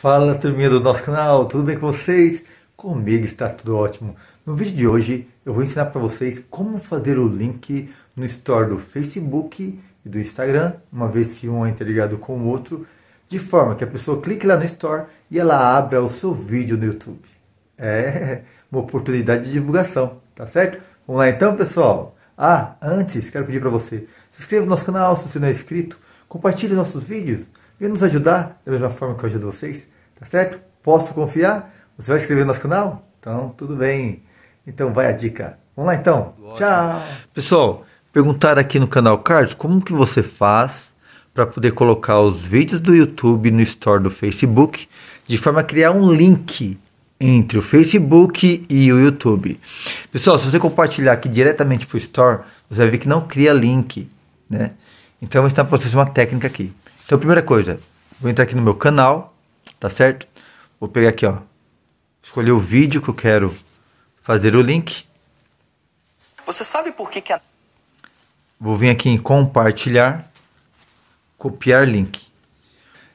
Fala turminha do nosso canal, tudo bem com vocês? Comigo está tudo ótimo. No vídeo de hoje eu vou ensinar para vocês como fazer o link no store do Facebook e do Instagram, uma vez que um é interligado com o outro, de forma que a pessoa clique lá no store e ela abra o seu vídeo no YouTube. É uma oportunidade de divulgação, tá certo? Vamos lá então pessoal. Ah, antes quero pedir para você, se inscreva no nosso canal se você não é inscrito, compartilhe nossos vídeos e nos ajudar da mesma forma que eu ajudo vocês, tá certo? Posso confiar? Você vai inscrever no nosso canal? Então, tudo bem. Então, vai a dica. Vamos lá, então. Ótimo. Tchau. Pessoal, perguntaram aqui no canal Card como que você faz para poder colocar os vídeos do YouTube no Store do Facebook, de forma a criar um link entre o Facebook e o YouTube. Pessoal, se você compartilhar aqui diretamente para o Store, você vai ver que não cria link, né? Então, eu vou ensinar para vocês uma técnica aqui. Então, primeira coisa, vou entrar aqui no meu canal, tá certo? Vou pegar aqui, ó, escolher o vídeo que eu quero fazer o link. Você sabe por que que a... Vou vir aqui em compartilhar, copiar link.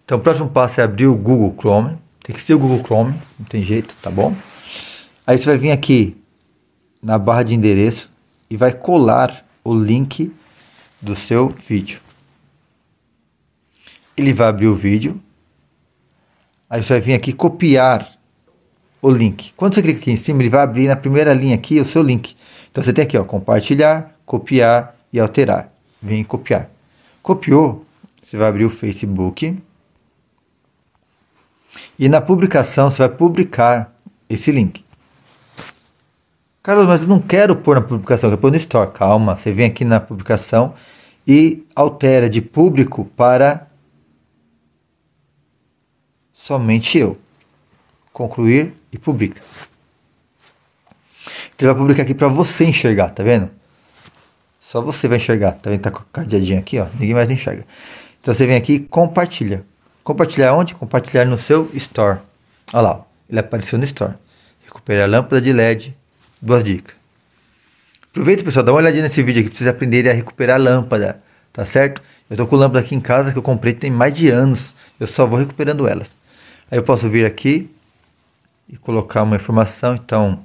Então, o próximo passo é abrir o Google Chrome. Tem que ser o Google Chrome, não tem jeito, tá bom? Aí você vai vir aqui na barra de endereço e vai colar o link do seu vídeo ele vai abrir o vídeo. Aí você vai vir aqui copiar o link. Quando você clica aqui em cima, ele vai abrir na primeira linha aqui o seu link. Então você tem aqui, ó, compartilhar, copiar e alterar. Vem copiar. Copiou, você vai abrir o Facebook. E na publicação você vai publicar esse link. Carlos, mas eu não quero pôr na publicação, eu quero pôr no Store. Calma, você vem aqui na publicação e altera de público para somente eu. Concluir e publica. Então ele vai publicar aqui para você enxergar, tá vendo? Só você vai enxergar, tá vendo? Tá com a cadeadinha aqui, ó. Ninguém mais enxerga. Então você vem aqui e compartilha. Compartilhar onde? Compartilhar no seu store. Olha lá, ele apareceu no store. Recuperar a lâmpada de LED. Duas dicas. Aproveita, pessoal, dá uma olhadinha nesse vídeo aqui pra vocês aprenderem a recuperar a lâmpada, tá certo? Eu tô com lâmpada aqui em casa que eu comprei tem mais de anos. Eu só vou recuperando elas. Aí eu posso vir aqui e colocar uma informação. Então,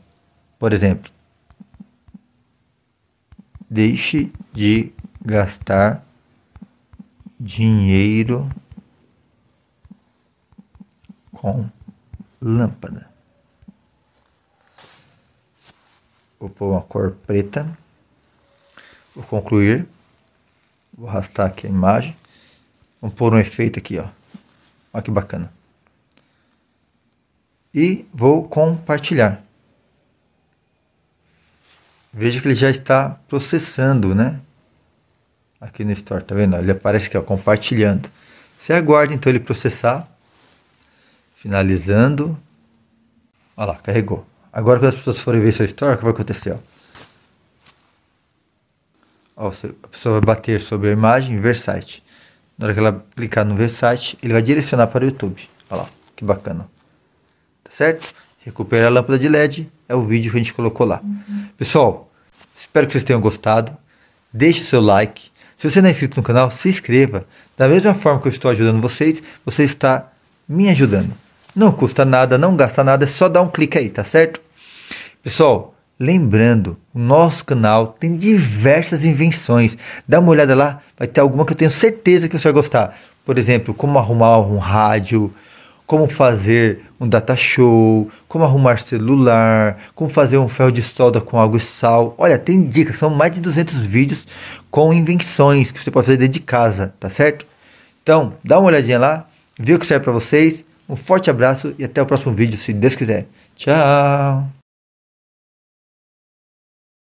por exemplo, deixe de gastar dinheiro com lâmpada. Vou pôr uma cor preta. Vou concluir. Vou arrastar aqui a imagem. Vamos pôr um efeito aqui, ó. Olha que bacana e vou compartilhar. Veja que ele já está processando, né? Aqui no Store, tá vendo? Ele aparece aqui, ó, compartilhando. Você aguarda então ele processar. Finalizando. Olha lá, carregou. Agora quando as pessoas forem ver seu Store, o que vai acontecer? Ó? Ó, a pessoa vai bater sobre a imagem, ver site. Na hora que ela clicar no ver site, ele vai direcionar para o YouTube. Olha lá, que bacana tá certo? Recuperar a lâmpada de LED é o vídeo que a gente colocou lá. Uhum. Pessoal, espero que vocês tenham gostado. Deixe seu like. Se você não é inscrito no canal, se inscreva. Da mesma forma que eu estou ajudando vocês, você está me ajudando. Não custa nada, não gasta nada, é só dar um clique aí, tá certo? Pessoal, lembrando, o nosso canal tem diversas invenções. Dá uma olhada lá, vai ter alguma que eu tenho certeza que você vai gostar. Por exemplo, como arrumar um rádio, como fazer um data show, como arrumar celular, como fazer um ferro de solda com água e sal. Olha, tem dicas, são mais de 200 vídeos com invenções que você pode fazer dentro de casa, tá certo? Então, dá uma olhadinha lá, vê o que serve para vocês. Um forte abraço e até o próximo vídeo, se Deus quiser. Tchau!